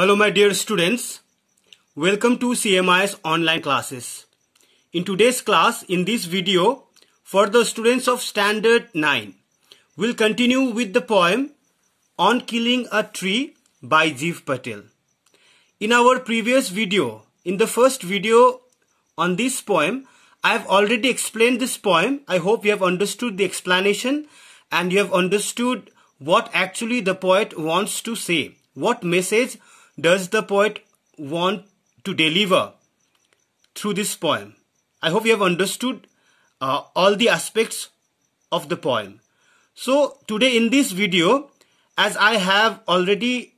Hello my dear students. Welcome to CMI's online classes. In today's class, in this video, for the students of standard 9, we'll continue with the poem On Killing a Tree by Jeev Patel. In our previous video, in the first video on this poem, I have already explained this poem. I hope you have understood the explanation and you have understood what actually the poet wants to say. What message does the poet want to deliver through this poem? I hope you have understood uh, all the aspects of the poem. So today in this video, as I have already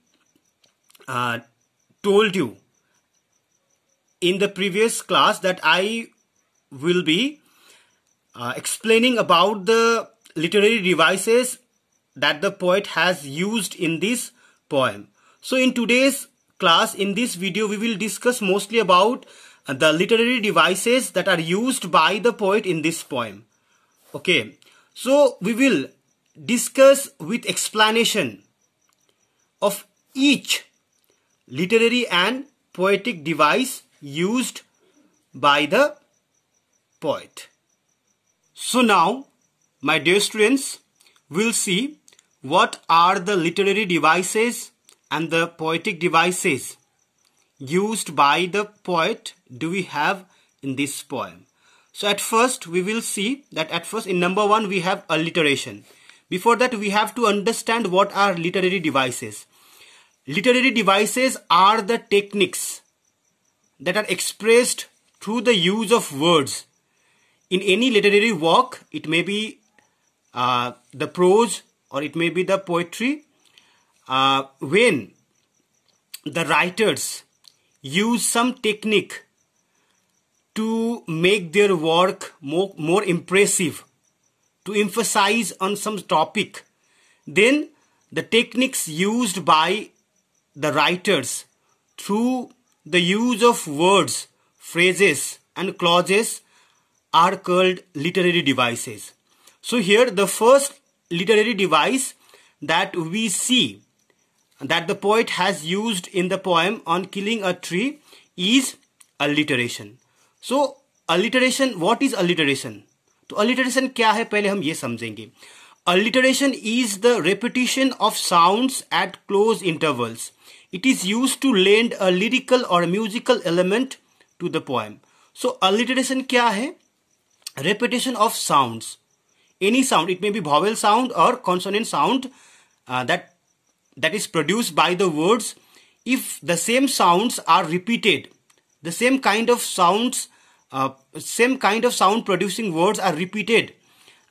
uh, told you in the previous class that I will be uh, explaining about the literary devices that the poet has used in this poem. So in today's class, in this video, we will discuss mostly about the literary devices that are used by the poet in this poem. Okay, so we will discuss with explanation of each literary and poetic device used by the poet. So now, my dear students, we'll see what are the literary devices and the poetic devices used by the poet do we have in this poem. So at first we will see that at first in number one we have alliteration. Before that we have to understand what are literary devices. Literary devices are the techniques that are expressed through the use of words. In any literary work it may be uh, the prose or it may be the poetry uh, when the writers use some technique to make their work more, more impressive, to emphasize on some topic, then the techniques used by the writers through the use of words, phrases, and clauses are called literary devices. So, here the first literary device that we see that the poet has used in the poem on killing a tree is alliteration. So alliteration, what is alliteration? So alliteration kya hai? Pehle hum ye samjhenge. Alliteration is the repetition of sounds at close intervals. It is used to lend a lyrical or a musical element to the poem. So alliteration kya hai? Repetition of sounds. Any sound, it may be vowel sound or consonant sound uh, that that is produced by the words if the same sounds are repeated the same kind of sounds uh, same kind of sound producing words are repeated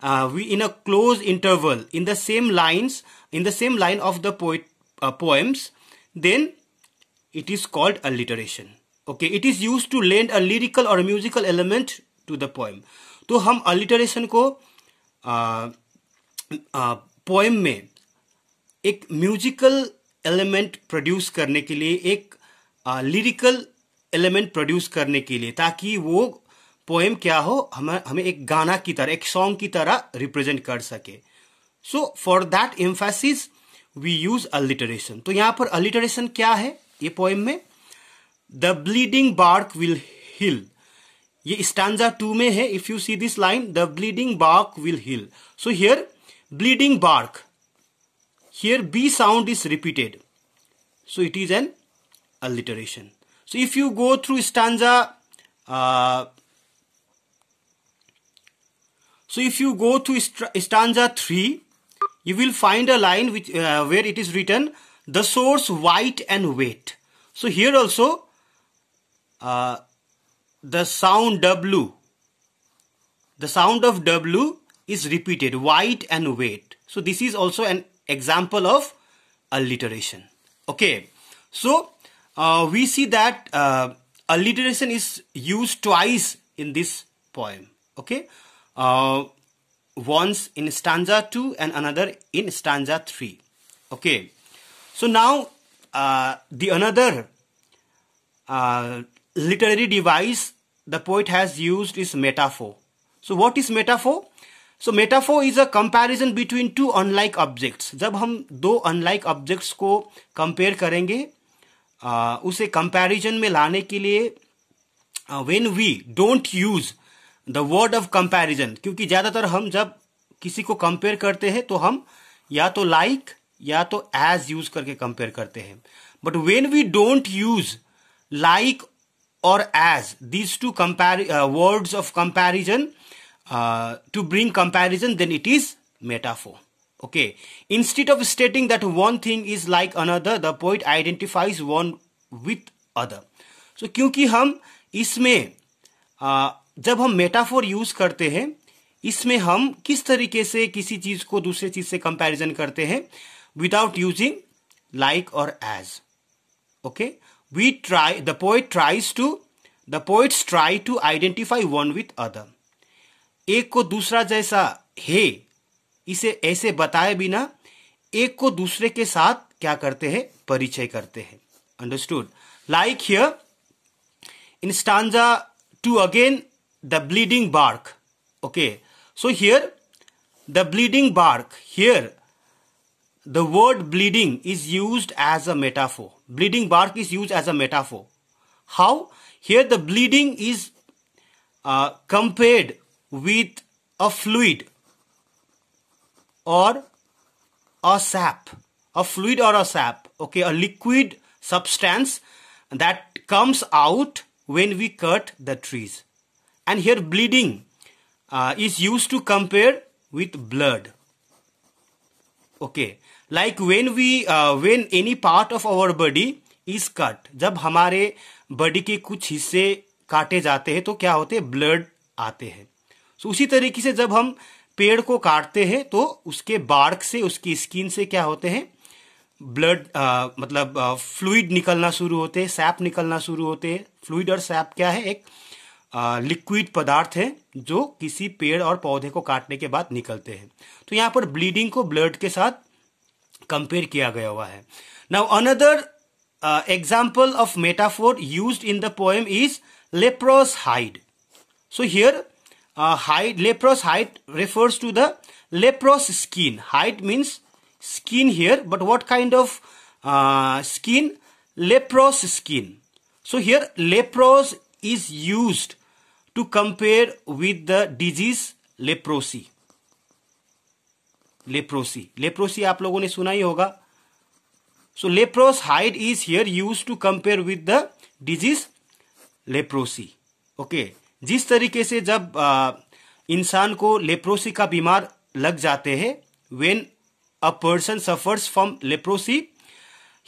uh, we in a close interval in the same lines in the same line of the poet uh, poems then it is called alliteration okay it is used to lend a lyrical or a musical element to the poem तो ham alliteration को uh, uh, poem में एक musical element produce करने के लिए एक lyrical element produce करने के लिए ताकि वो पोएम क्या हो हमें हमें एक गाना की तरह एक सॉन्ग की तरह रिप्रेजेंट कर सके so for that emphasis we use alliteration तो यहां पर अलिटरेशन क्या है ये पोएम में the bleeding bark will heal ये स्टांजा टू में है if you see this line the bleeding bark will heal so here bleeding bark Here B sound is repeated. So it is an alliteration. So if you go through stanza, uh, so if you go to stanza 3, you will find a line which, uh, where it is written the source white and weight. So here also uh, the sound W, the sound of W is repeated white and weight. So this is also an example of alliteration. Okay, so uh, we see that uh, alliteration is used twice in this poem. Okay, uh, once in stanza 2 and another in stanza 3. Okay, so now uh, the another uh, literary device the poet has used is metaphor. So what is metaphor? So metaphor is a comparison between two unlike objects जब हम दो unlike objects को compare करेंगे आ, uh, उसे comparison में लाने के लिए when we don't use the word of comparison क्योंकि ज़्यादातर हम जब किसी को कंपेयर करते हैं तो हम या तो लाइक like, या तो एज यूज करके कंपेयर करते हैं but when we don't use like और as these two compare words of comparison to bring comparison, then it is metaphor. Okay. Instead of stating that one thing is like another, the poet identifies one with other. So kyunki hum isme uh, जब हम metaphor use करते हैं इसमें हम किस तरीके से किसी चीज को दूसरे चीज से कंपैरिजन करते हैं विदाउट यूजिंग लाइक और as okay we try the poet tries to the poets try to identify one with other एक को दूसरा जैसा है इसे ऐसे बताए बिना एक को दूसरे के साथ क्या करते हैं परिचय करते हैं understood like here in stanza two again the bleeding bark okay so here the bleeding bark here the word bleeding is use as a metaphor bleeding bark is use as a metaphor how here the bleeding is compared with a fluid or a sap a fluid or a sap okay a liquid substance that comes out when we cut the trees and here bleeding uh, is used to compare with blood okay like when we uh, when any part of our body is cut jab hamare body ke kuch hisse kaate जाते hain to kya hote हैं blood आते हैं सो उसी तरीके से जब हम पेड़ को काटते हैं तो उसके बार्क से उसकी स्किन से क्या होते हैं ब्लड मतलब फ्लूड निकलना शुरू होते हैं सैप निकलना शुरू होते हैं फ्लूड और सैप क्या है एक लिक्विड पदार्थ है जो किसी पेड़ और पौधे को काटने के बाद निकलते हैं तो यहाँ पर ब्लीडिंग को ब्लड के साथ कंपेयर किया गया हुआ है now another example of metaphor use in the poem is leprous hide so here hide leprous hide refers to the leprous skin hide means skin here but what kind of skin leprous skin so here leprous is use to compare with the disease leprosy leprosy leprosy आप लोगों ने सुना ही होगा so leprous hide is here use to compare with the disease leprosy okay जिस तरीके से जब इंसान को लेप्रोसी का बीमार लग जाते हैं when a person suffers from leprosy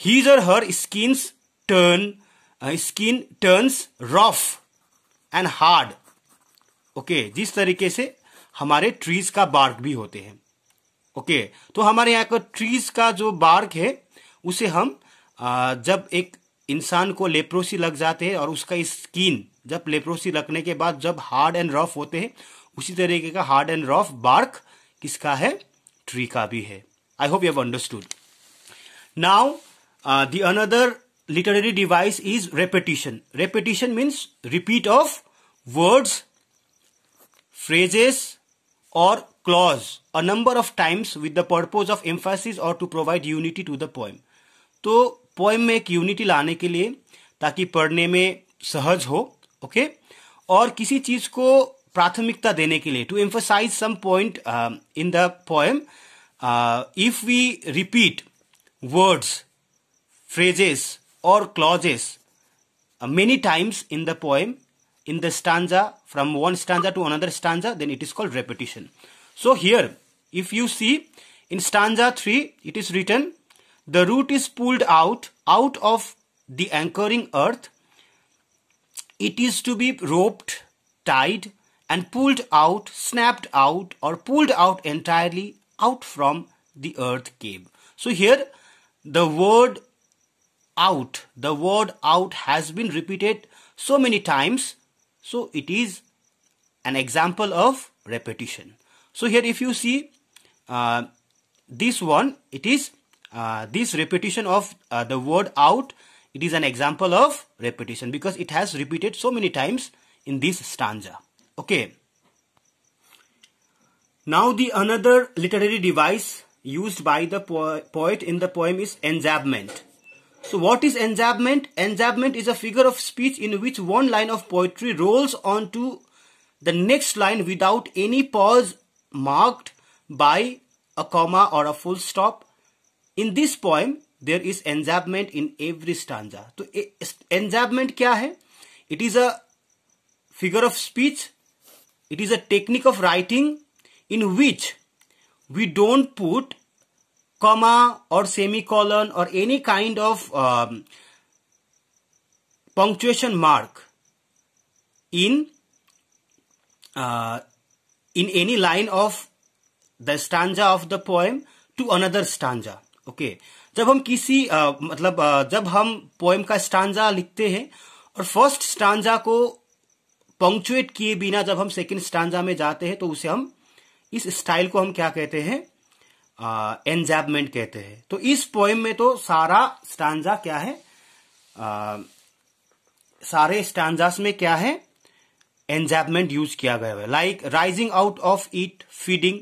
his or her skin turn skin turns rough and hard okay जिस तरीके से हमारे ट्रीज का बार्क भी होते हैं ओके okay, तो हमारे यहाँ का ट्रीज का जो बार्क है उसे हम आ, जब एक इंसान को लेप्रोसी लग जाते हैं और उसका स्किन जब लेप्रोसी रखने के बाद जब हार्ड एंड रफ होते हैं उसी तरीके का हार्ड एंड रफ बार्क किसका है ट्री का भी है I hope you have understood now the another literary device is repetition repetition means repeat of words phrases or clause a number of times with the purpose of emphasis or to provide unity to the poem तो poem में एक unity लाने के लिए ताकि पढ़ने में सहज हो ओके और किसी चीज को प्राथमिकता देने के लिए to emphasize some point in the poem if we repeat words phrases or clauses many times in the poem in the stanza from one stanza to another stanza then it is called repetition so here if you see in stanza three it is return the root is pulled out out of the anchoring earth It is to be roped, tied, and pulled out, snapped out, or pulled out entirely out from the earth cave. So here the word out, the word out has been repeated so many times. So it is an example of repetition. So here if you see uh, this one, it is uh, this repetition of uh, the word out it is an example of repetition because it has repeated so many times in this stanza. Okay. Now the another literary device used by the po poet in the poem is enjambment. So what is enjambment? Enjambment is a figure of speech in which one line of poetry rolls onto the next line without any pause marked by a comma or a full stop. In this poem, there is enjambment in every stanza तो enjambment क्या है it is a figure of speech it is a technique of writing in which we don't put comma or semicolon or any kind of punctuation mark in in any line of the stanza of the poem to another stanza okay जब हम किसी आ, मतलब आ, जब हम poem का stanza लिखते हैं और फर्स्ट स्टांजा को पंक्चुएट किए बिना जब हम सेकंड स्टांजा में जाते हैं तो उसे हम इस स्टाइल को हम क्या कहते हैं एनजैबमेंट कहते हैं तो इस पोएम में तो सारा स्टांजा क्या है आ, सारे स्टांजास में क्या है एनजैबमेंट यूज किया गया है like rising out of it feeding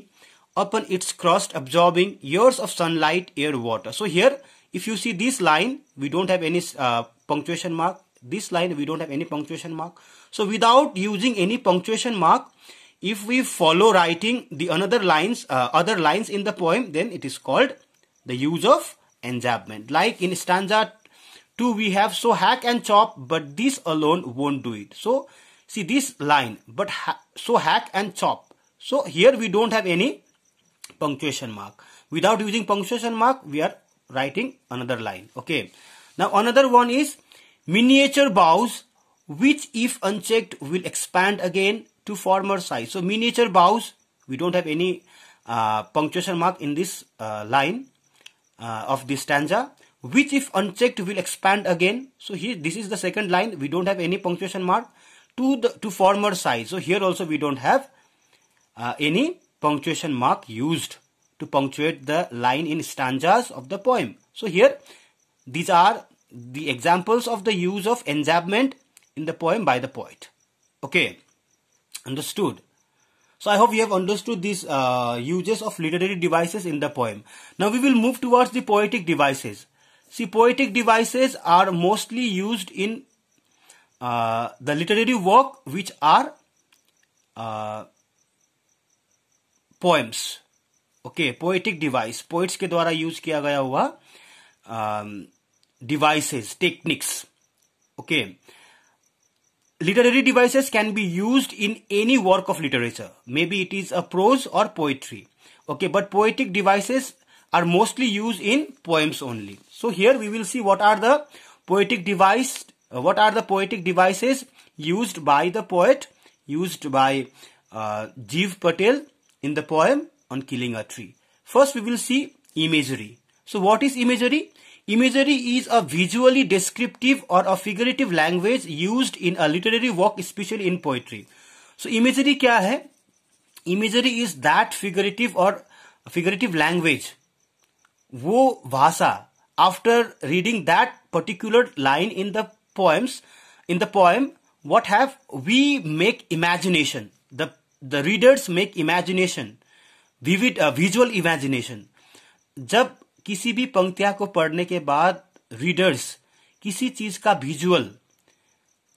upon its crust absorbing years of sunlight, air, water. So here, if you see this line, we don't have any uh, punctuation mark. This line, we don't have any punctuation mark. So without using any punctuation mark, if we follow writing the another lines, uh, other lines in the poem, then it is called the use of enjambment. Like in stanza 2, we have so hack and chop, but this alone won't do it. So see this line, but ha so hack and chop. So here we don't have any punctuation mark. Without using punctuation mark, we are writing another line. Okay. Now another one is miniature bows, which if unchecked will expand again to former size. So miniature bows, we don't have any uh, punctuation mark in this uh, line uh, of this stanza which if unchecked will expand again so here this is the second line we don't have any punctuation mark to the to former size so here also we don't have uh, any punctuation mark used to punctuate the line in stanzas of the poem. So here, these are the examples of the use of enjambment in the poem by the poet. Okay, understood. So I hope you have understood these uh, uses of literary devices in the poem. Now we will move towards the poetic devices. See, poetic devices are mostly used in uh, the literary work which are uh, poems okay poetic device poets के द्वारा use किया गया हुआ devices techniques okay literary devices can be use in any work of literature maybe it is a prose or poetry okay but poetic devices are mostly use in poems only so here we will see what are the poetic device what are the poetic devices use by the poet use by Gieve Patel in the poem on killing a tree. First we will see imagery. So what is imagery? Imagery is a visually descriptive or a figurative language used in a literary work especially in poetry. So imagery क्या है? Imagery is that figurative or figurative language. वो भाषा after reading that particular line in the poems in the poem what have we make imagination the the readers make imagination vivid visual imagination जब किसी भी पंक्तियां को पढ़ने के बाद रीडर्स किसी चीज का विजुअल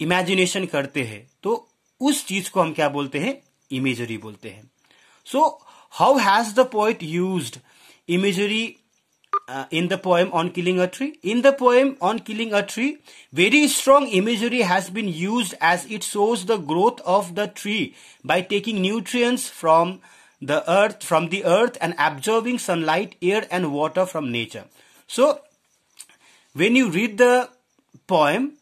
इमेजिनेशन करते हैं तो उस चीज को हम क्या बोलते हैं इमेजरी बोलते हैं so how has the poet use imagery uh, in the poem on killing a tree. In the poem on killing a tree, very strong imagery has been used as it shows the growth of the tree by taking nutrients from the earth, from the earth and absorbing sunlight, air and water from nature. So, when you read the poem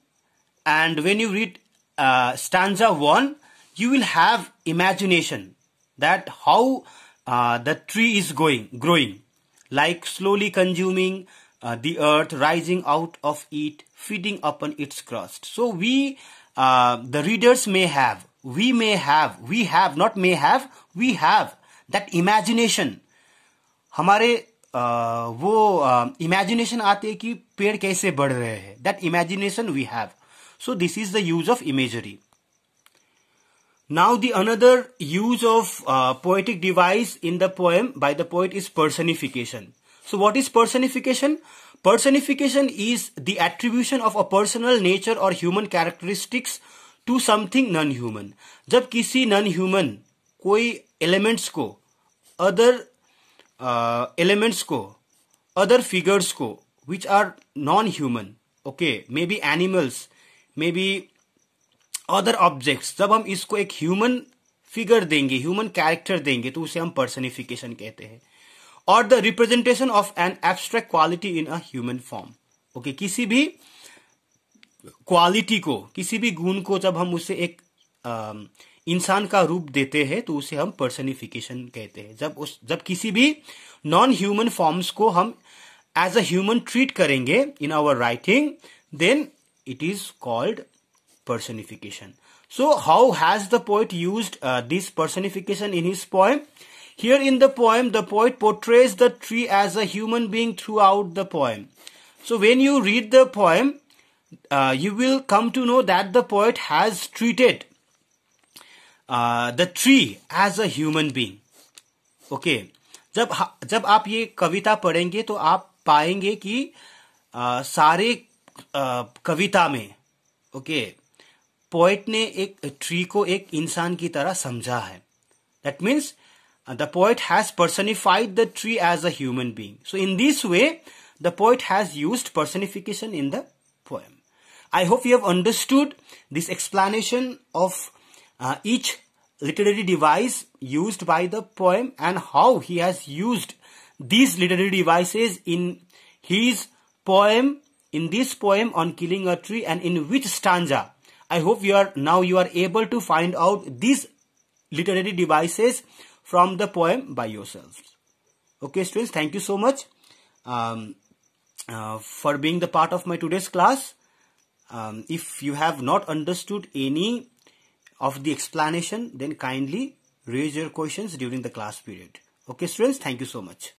and when you read uh, stanza 1, you will have imagination that how uh, the tree is going, growing like slowly consuming uh, the earth, rising out of it, feeding upon its crust. So we, uh, the readers may have, we may have, we have, not may have, we have that imagination. हमारे uh, वो imagination uh, आते हैं कि पेड़ कैसे बढ़ रहे हैं That imagination we have. So this is the use of imagery. Now the another use of uh, poetic device in the poem by the poet is personification. So what is personification? Personification is the attribution of a personal nature or human characteristics to something non-human. जब किसी non-human कोई elements को other elements uh, को other figures को which are non-human, okay? Maybe animals, maybe other objects जब हम इसको एक ह्यूमन फिगर देंगे ह्यूमन कैरेक्टर देंगे तो उसे हम पर्सनिफिकेशन कहते हैं और the representation of an abstract quality in a human form okay किसी भी क्वालिटी को किसी भी गुण को जब हम उसे एक um, इंसान का रूप देते हैं तो उसे हम पर्सनिफिकेशन कहते हैं जब उस जब किसी भी नॉन ह्यूमन फॉर्म्स को हम एज अ ह्यूमन ट्रीट करेंगे in our writing then it is called personification. So how has the poet used uh, this personification in his poem? Here in the poem, the poet portrays the tree as a human being throughout the poem. So when you read the poem, uh, you will come to know that the poet has treated uh, the tree as a human being. Okay, जब जब आप ये कविता पढ़ेंगे तो आप पाएंगे कि आ, uh, सारे आ, uh, कविता में ओके okay, पोएट ने एक ट्री को एक इंसान की तरह समझा है that means the poet has personified the tree as a human being so in this way the poet has use personification in the poem I hope you have understood this explanation of each literary device use by the poem and how he has use these literary devices in his poem in this poem on killing a tree and in which stanza I hope you are now you are able to find out these literary devices from the poem by yourselves. Okay students, thank you so much um, uh, for being the part of my today's class. Um, if you have not understood any of the explanation, then kindly raise your questions during the class period. Okay students, thank you so much.